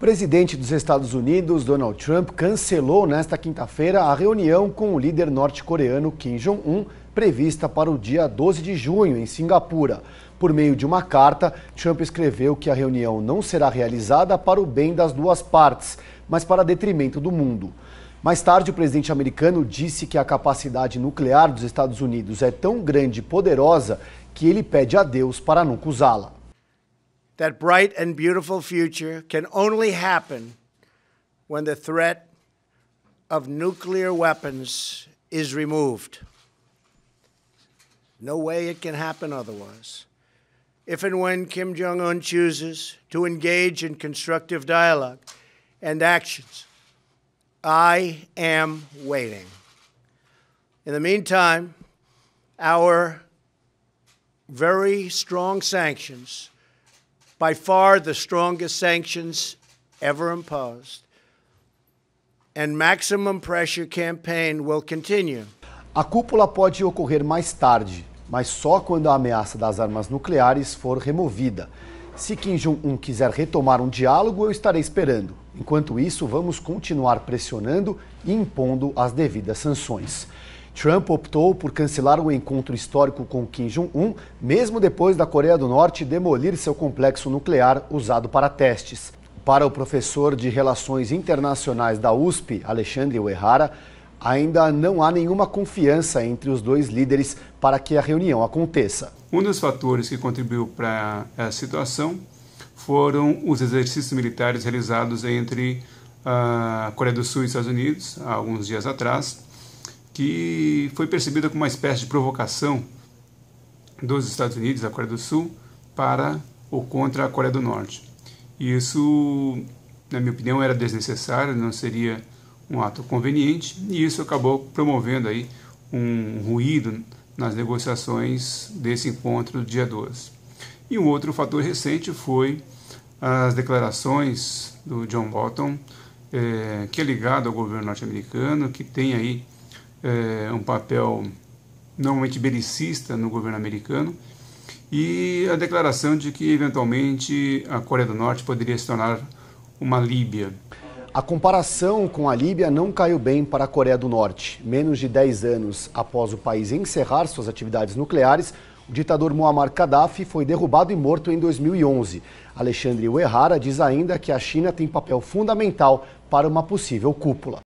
presidente dos Estados Unidos, Donald Trump, cancelou nesta quinta-feira a reunião com o líder norte-coreano Kim Jong-un, prevista para o dia 12 de junho, em Singapura. Por meio de uma carta, Trump escreveu que a reunião não será realizada para o bem das duas partes, mas para detrimento do mundo. Mais tarde, o presidente americano disse que a capacidade nuclear dos Estados Unidos é tão grande e poderosa que ele pede a Deus para nunca usá-la. that bright and beautiful future can only happen when the threat of nuclear weapons is removed. No way it can happen otherwise. If and when Kim Jong un chooses to engage in constructive dialogue and actions, I am waiting. In the meantime, our very strong sanctions by far the strongest sanctions ever imposed. And maximum pressure campaign will continue. A cúpula pode ocorrer mais tarde, mas só quando a ameaça das armas nucleares for removida. Se Kim Jong-un quiser retomar um diálogo, eu estarei esperando. Enquanto isso, vamos continuar pressionando e impondo as devidas sanções. Trump optou por cancelar o um encontro histórico com Kim Jong-un, mesmo depois da Coreia do Norte demolir seu complexo nuclear usado para testes. Para o professor de Relações Internacionais da USP, Alexandre Uehara, ainda não há nenhuma confiança entre os dois líderes para que a reunião aconteça. Um dos fatores que contribuiu para a situação foram os exercícios militares realizados entre a ah, Coreia do Sul e os Estados Unidos, há alguns dias atrás, que foi percebida como uma espécie de provocação dos Estados Unidos, da Coreia do Sul, para ou contra a Coreia do Norte. E isso, na minha opinião, era desnecessário, não seria um ato conveniente, e isso acabou promovendo aí um ruído nas negociações desse encontro do dia 12. E um outro fator recente foi as declarações do John Bolton, eh, que é ligado ao governo norte-americano, que tem aí é, um papel normalmente belicista no governo americano e a declaração de que eventualmente a Coreia do Norte poderia se tornar uma Líbia. A comparação com a Líbia não caiu bem para a Coreia do Norte. Menos de 10 anos após o país encerrar suas atividades nucleares, o ditador Muammar Gaddafi foi derrubado e morto em 2011. Alexandre Uehara diz ainda que a China tem papel fundamental para uma possível cúpula.